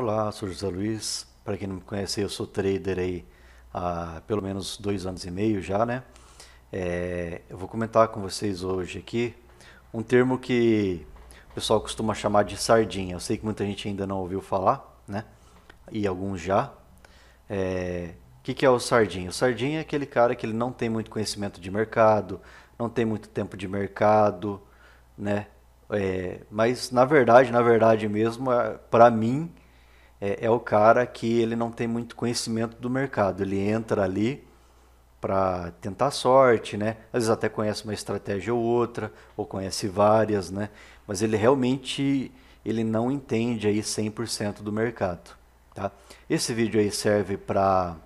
Olá, sou José Luiz. Para quem não me conhece, eu sou trader aí há pelo menos dois anos e meio já, né? É, eu vou comentar com vocês hoje aqui um termo que o pessoal costuma chamar de sardinha. Eu sei que muita gente ainda não ouviu falar, né? E alguns já. É, o que, que é o sardinha? O sardinha é aquele cara que ele não tem muito conhecimento de mercado, não tem muito tempo de mercado, né? É, mas na verdade, na verdade mesmo, é, para mim é, é o cara que ele não tem muito conhecimento do mercado. Ele entra ali para tentar sorte, né? Às vezes até conhece uma estratégia ou outra, ou conhece várias, né? Mas ele realmente ele não entende aí 100% do mercado, tá? Esse vídeo aí serve para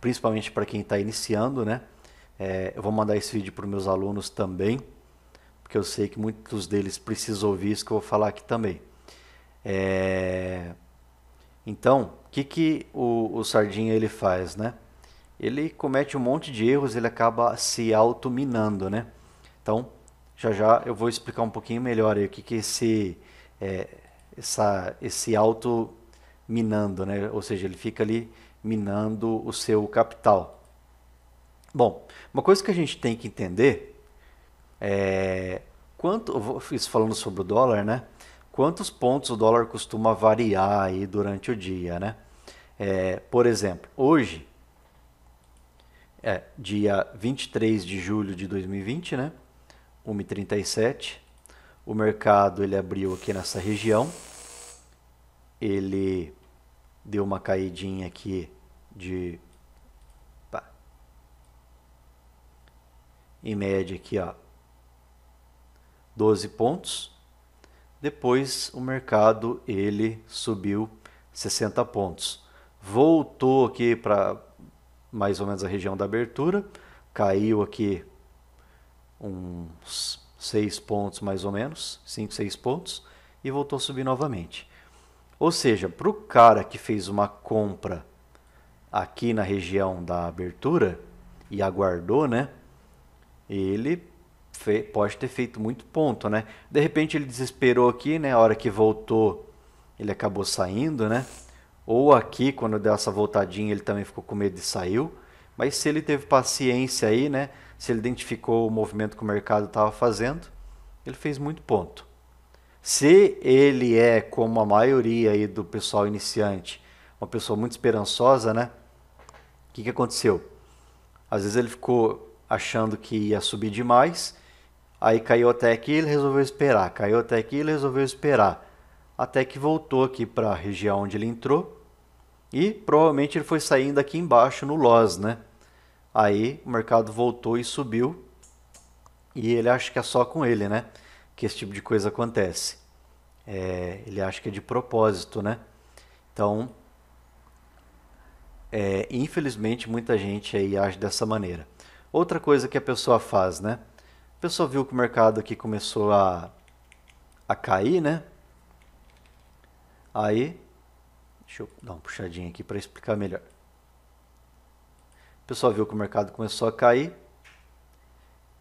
principalmente para quem está iniciando, né? É, eu vou mandar esse vídeo para os meus alunos também, porque eu sei que muitos deles precisam ouvir isso que eu vou falar aqui também. É... Então, o que, que o, o Sardinha ele faz, né? Ele comete um monte de erros, ele acaba se minando, né? Então, já já eu vou explicar um pouquinho melhor aí o que, que é esse, é, essa, esse auto minando, né? ou seja, ele fica ali minando o seu capital. Bom, uma coisa que a gente tem que entender é quanto, isso falando sobre o dólar, né? quantos pontos o dólar costuma variar aí durante o dia, né? É, por exemplo, hoje, é, dia 23 de julho de 2020, né? 1,37. O mercado ele abriu aqui nessa região. Ele deu uma caidinha aqui de pá, tá, em média aqui, ó, 12 pontos depois o mercado ele subiu 60 pontos. Voltou aqui para mais ou menos a região da abertura, caiu aqui uns 6 pontos mais ou menos, 5, 6 pontos, e voltou a subir novamente. Ou seja, para o cara que fez uma compra aqui na região da abertura e aguardou, né? Ele pode ter feito muito ponto, né? De repente ele desesperou aqui, né? A hora que voltou, ele acabou saindo, né? Ou aqui, quando deu essa voltadinha, ele também ficou com medo e saiu. Mas se ele teve paciência aí, né? Se ele identificou o movimento que o mercado estava fazendo, ele fez muito ponto. Se ele é, como a maioria aí do pessoal iniciante, uma pessoa muito esperançosa, né? O que, que aconteceu? Às vezes ele ficou achando que ia subir demais, Aí caiu até aqui, ele resolveu esperar. Caiu até aqui, ele resolveu esperar. Até que voltou aqui para a região onde ele entrou. E provavelmente ele foi saindo aqui embaixo no loss, né? Aí o mercado voltou e subiu. E ele acha que é só com ele, né? Que esse tipo de coisa acontece. É, ele acha que é de propósito, né? Então, é, infelizmente, muita gente aí age dessa maneira. Outra coisa que a pessoa faz, né? Pessoal viu que o mercado aqui começou a, a cair, né? Aí, deixa eu dar uma puxadinha aqui para explicar melhor. O pessoal viu que o mercado começou a cair,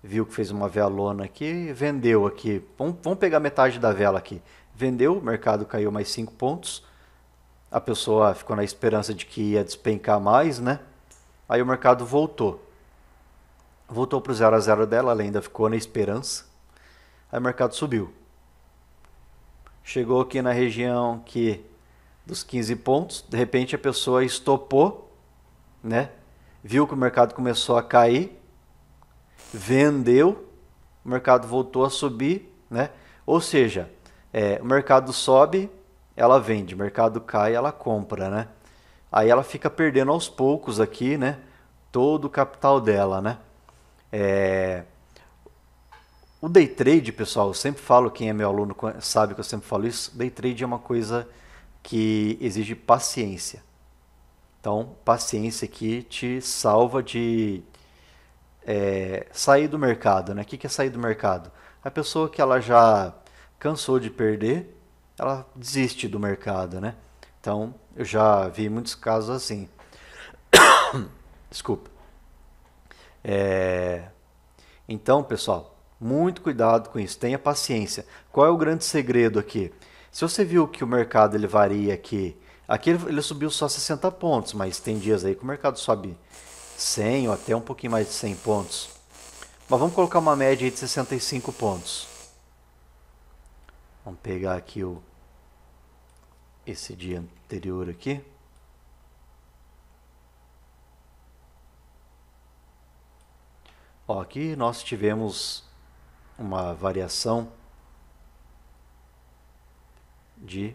viu que fez uma velona aqui, vendeu aqui. Vamos, vamos pegar metade da vela aqui. Vendeu, o mercado caiu mais 5 pontos. A pessoa ficou na esperança de que ia despencar mais, né? Aí o mercado voltou. Voltou para o 0 a 0 dela, ela ainda ficou na esperança. Aí o mercado subiu. Chegou aqui na região que dos 15 pontos, de repente a pessoa estopou, né? Viu que o mercado começou a cair, vendeu, o mercado voltou a subir, né? Ou seja, é, o mercado sobe, ela vende, o mercado cai, ela compra, né? Aí ela fica perdendo aos poucos aqui, né? Todo o capital dela, né? É... O day trade, pessoal, eu sempre falo, quem é meu aluno sabe que eu sempre falo isso, day trade é uma coisa que exige paciência. Então, paciência que te salva de é, sair do mercado. Né? O que é sair do mercado? A pessoa que ela já cansou de perder, ela desiste do mercado. Né? Então, eu já vi muitos casos assim. Desculpa. É... Então, pessoal, muito cuidado com isso, tenha paciência. Qual é o grande segredo aqui? Se você viu que o mercado ele varia aqui, aqui ele, ele subiu só 60 pontos, mas tem dias aí que o mercado sobe 100 ou até um pouquinho mais de 100 pontos. Mas vamos colocar uma média de 65 pontos. Vamos pegar aqui o esse dia anterior aqui. Ó, aqui nós tivemos uma variação de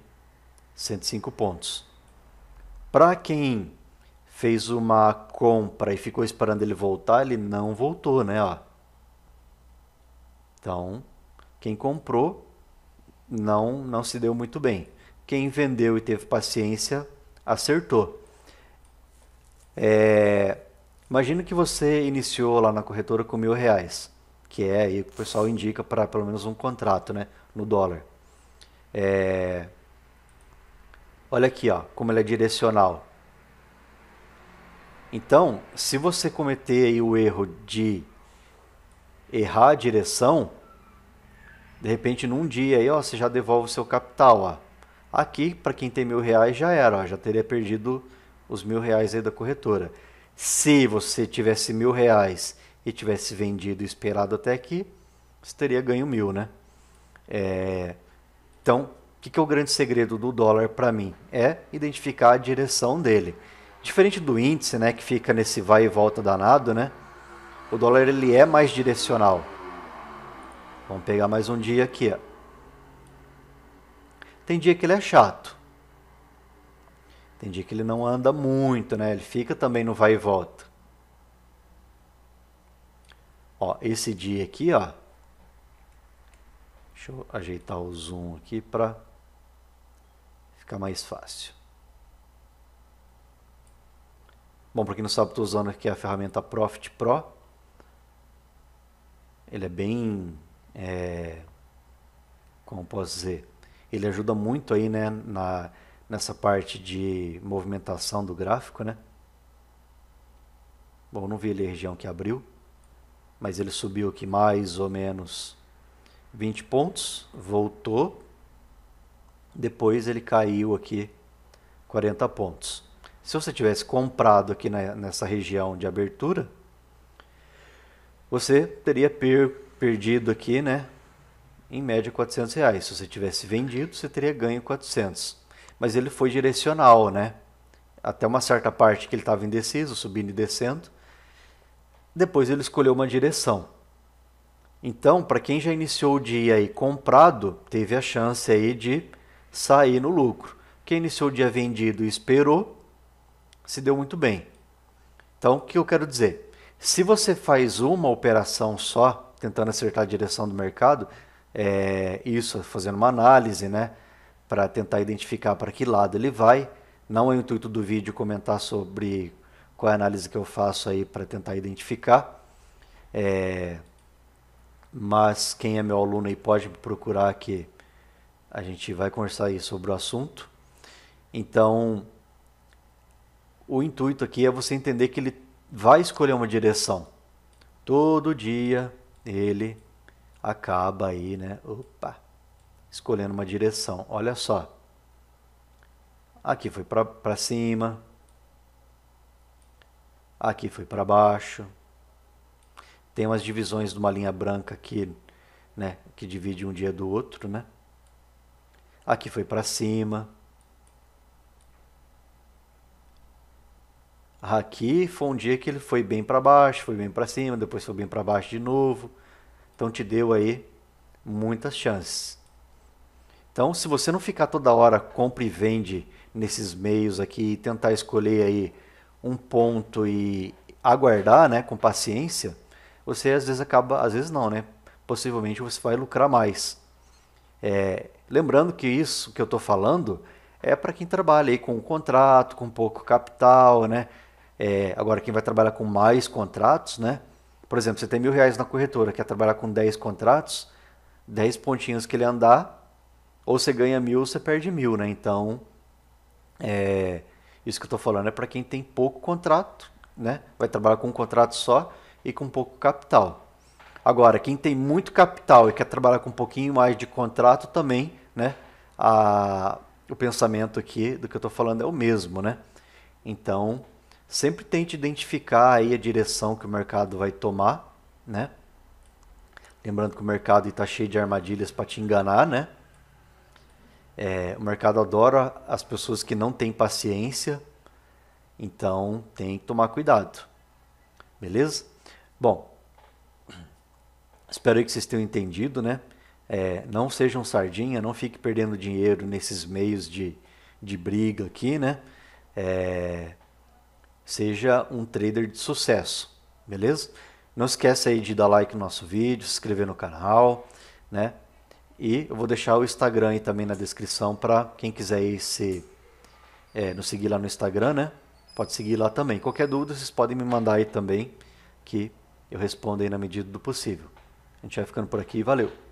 105 pontos. Para quem fez uma compra e ficou esperando ele voltar, ele não voltou, né? Ó. Então, quem comprou não, não se deu muito bem. Quem vendeu e teve paciência acertou. É, Imagina que você iniciou lá na corretora com mil reais, que é aí que o pessoal indica para pelo menos um contrato, né, no dólar. É... Olha aqui, ó, como ela é direcional. Então, se você cometer o erro de errar a direção, de repente num dia aí, ó, você já devolve o seu capital, ó. Aqui, para quem tem mil reais, já era, ó, já teria perdido os mil reais aí da corretora. Se você tivesse mil reais e tivesse vendido e esperado até aqui, você teria ganho mil, né? É... Então, o que, que é o grande segredo do dólar para mim? É identificar a direção dele. Diferente do índice, né, que fica nesse vai e volta danado, né? O dólar ele é mais direcional. Vamos pegar mais um dia aqui, ó. Tem dia que ele é chato. Tem dia que ele não anda muito, né? Ele fica também no vai e volta. Ó, esse dia aqui, ó. Deixa eu ajeitar o zoom aqui para ficar mais fácil. Bom, para quem não sabe, estou usando aqui a ferramenta Profit Pro. Ele é bem, é, como posso dizer, ele ajuda muito aí, né, na nessa parte de movimentação do gráfico, né? Bom, não vi ele a região que abriu, mas ele subiu aqui mais ou menos 20 pontos, voltou, depois ele caiu aqui 40 pontos. Se você tivesse comprado aqui na, nessa região de abertura, você teria per, perdido aqui, né, em média 400 reais. Se você tivesse vendido, você teria ganho 400 mas ele foi direcional, né? Até uma certa parte que ele estava indeciso, subindo e descendo. Depois ele escolheu uma direção. Então, para quem já iniciou o dia aí comprado, teve a chance aí de sair no lucro. Quem iniciou o dia vendido e esperou, se deu muito bem. Então, o que eu quero dizer? Se você faz uma operação só, tentando acertar a direção do mercado, é, isso, fazendo uma análise, né? para tentar identificar para que lado ele vai. Não é o intuito do vídeo comentar sobre qual é a análise que eu faço aí para tentar identificar. É, mas quem é meu aluno aí pode procurar que a gente vai conversar aí sobre o assunto. Então, o intuito aqui é você entender que ele vai escolher uma direção. Todo dia ele acaba aí, né? Opa! escolhendo uma direção. Olha só. Aqui foi para cima. Aqui foi para baixo. Tem umas divisões de uma linha branca aqui, né, que divide um dia do outro, né? Aqui foi para cima. Aqui foi um dia que ele foi bem para baixo, foi bem para cima, depois foi bem para baixo de novo. Então te deu aí muitas chances. Então, se você não ficar toda hora compra e vende nesses meios aqui e tentar escolher aí um ponto e aguardar, né, com paciência, você às vezes acaba, às vezes não, né? Possivelmente você vai lucrar mais. É, lembrando que isso que eu estou falando é para quem trabalha aí com um contrato, com pouco capital, né? É, agora quem vai trabalhar com mais contratos, né? Por exemplo, você tem mil reais na corretora, quer trabalhar com 10 contratos, 10 pontinhos que ele andar, ou você ganha mil ou você perde mil, né? Então, é, isso que eu estou falando é para quem tem pouco contrato, né? Vai trabalhar com um contrato só e com pouco capital. Agora, quem tem muito capital e quer trabalhar com um pouquinho mais de contrato também, né? A, o pensamento aqui do que eu estou falando é o mesmo, né? Então, sempre tente identificar aí a direção que o mercado vai tomar, né? Lembrando que o mercado está cheio de armadilhas para te enganar, né? É, o mercado adora as pessoas que não têm paciência, então tem que tomar cuidado. Beleza? Bom, espero que vocês tenham entendido, né? É, não sejam sardinha, não fique perdendo dinheiro nesses meios de, de briga aqui, né? É, seja um trader de sucesso, beleza? Não esqueça aí de dar like no nosso vídeo, se inscrever no canal, né? E eu vou deixar o Instagram aí também na descrição para quem quiser ir se, é, nos seguir lá no Instagram, né? Pode seguir lá também. Qualquer dúvida, vocês podem me mandar aí também, que eu respondo aí na medida do possível. A gente vai ficando por aqui. Valeu!